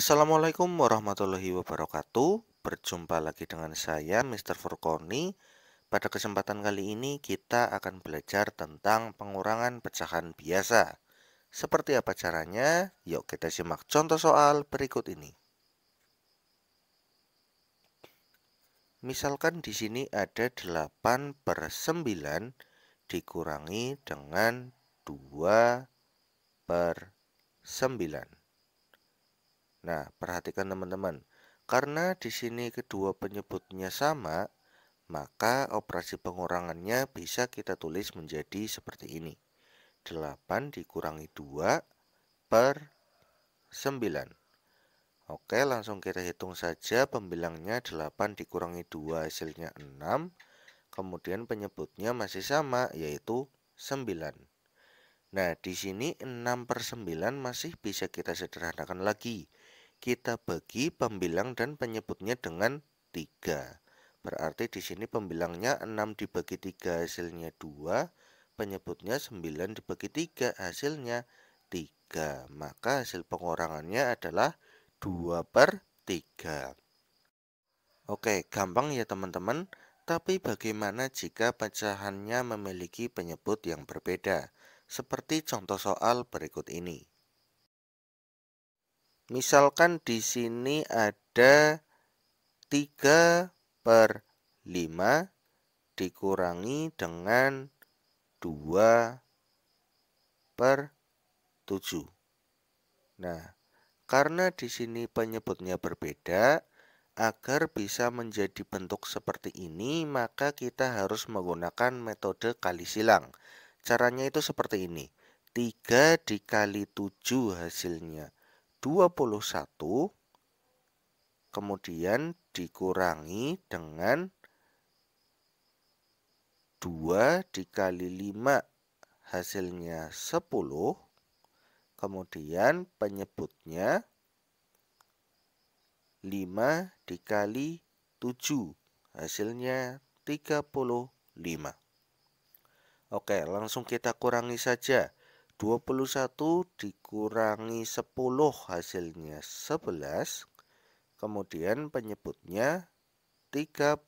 Assalamualaikum warahmatullahi wabarakatuh. Berjumpa lagi dengan saya Mr. Furkoni. Pada kesempatan kali ini kita akan belajar tentang pengurangan pecahan biasa. Seperti apa caranya? Yuk kita simak contoh soal berikut ini. Misalkan di sini ada 8 per 9 dikurangi dengan 2 per 9. Nah, perhatikan teman-teman. Karena di sini kedua penyebutnya sama, maka operasi pengurangannya bisa kita tulis menjadi seperti ini. 8 dikurangi 2 per 9. Oke, langsung kita hitung saja pembilangnya 8 dikurangi 2 hasilnya 6. Kemudian penyebutnya masih sama, yaitu 9. Nah, di sini 6 per 9 masih bisa kita sederhanakan lagi kita bagi pembilang dan penyebutnya dengan 3. Berarti di sini pembilangnya 6 dibagi 3 hasilnya 2, penyebutnya 9 dibagi 3 hasilnya 3. Maka hasil pengurangannya adalah 2 per 3. Oke, gampang ya teman-teman. Tapi bagaimana jika pecahannya memiliki penyebut yang berbeda? Seperti contoh soal berikut ini. Misalkan di sini ada 3 per 5 dikurangi dengan 2 per 7. Nah, karena di sini penyebutnya berbeda, agar bisa menjadi bentuk seperti ini, maka kita harus menggunakan metode kali silang. Caranya itu seperti ini. 3 dikali 7 hasilnya. 21 kemudian dikurangi dengan 2 dikali 5 hasilnya 10 kemudian penyebutnya 5 dikali 7 hasilnya 35 Oke langsung kita kurangi saja 21 dikurangi 10 hasilnya 11 kemudian penyebutnya 35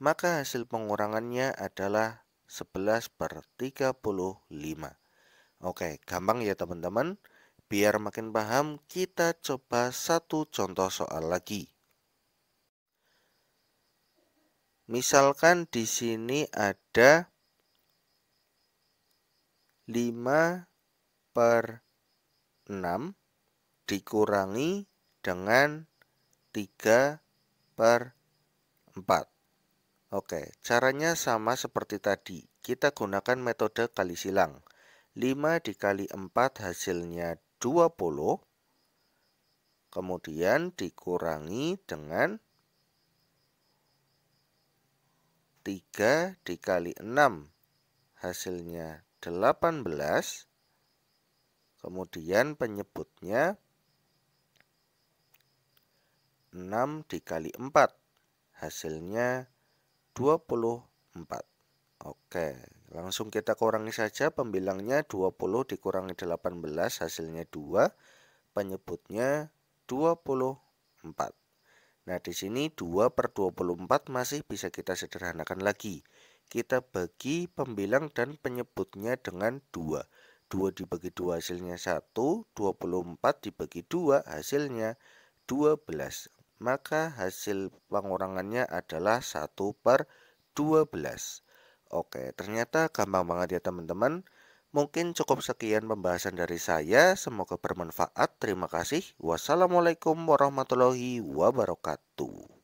maka hasil pengurangannya adalah 11 per 35 Oke gampang ya teman-teman biar makin paham kita coba satu contoh soal lagi Misalkan di sini ada 5 per 6 dikurangi dengan 3 per 4. Oke, caranya sama seperti tadi. Kita gunakan metode kali silang. 5 dikali 4 hasilnya 20. Kemudian dikurangi dengan 3 dikali 6 hasilnya 18 kemudian penyebutnya 6 dikali 4 hasilnya 24 Oke langsung kita kurangi saja pembilangnya 20 dikurangi 18 hasilnya 2 penyebutnya 24 Nah di sini 2 per 24 masih bisa kita sederhanakan lagi kita bagi pembilang dan penyebutnya dengan 2. 2 dibagi 2 hasilnya 1, 24 dibagi 2 hasilnya 12. Maka hasil pengurangannya adalah 1 per 12. Oke, ternyata gampang banget ya teman-teman. Mungkin cukup sekian pembahasan dari saya. Semoga bermanfaat. Terima kasih. Wassalamualaikum warahmatullahi wabarakatuh.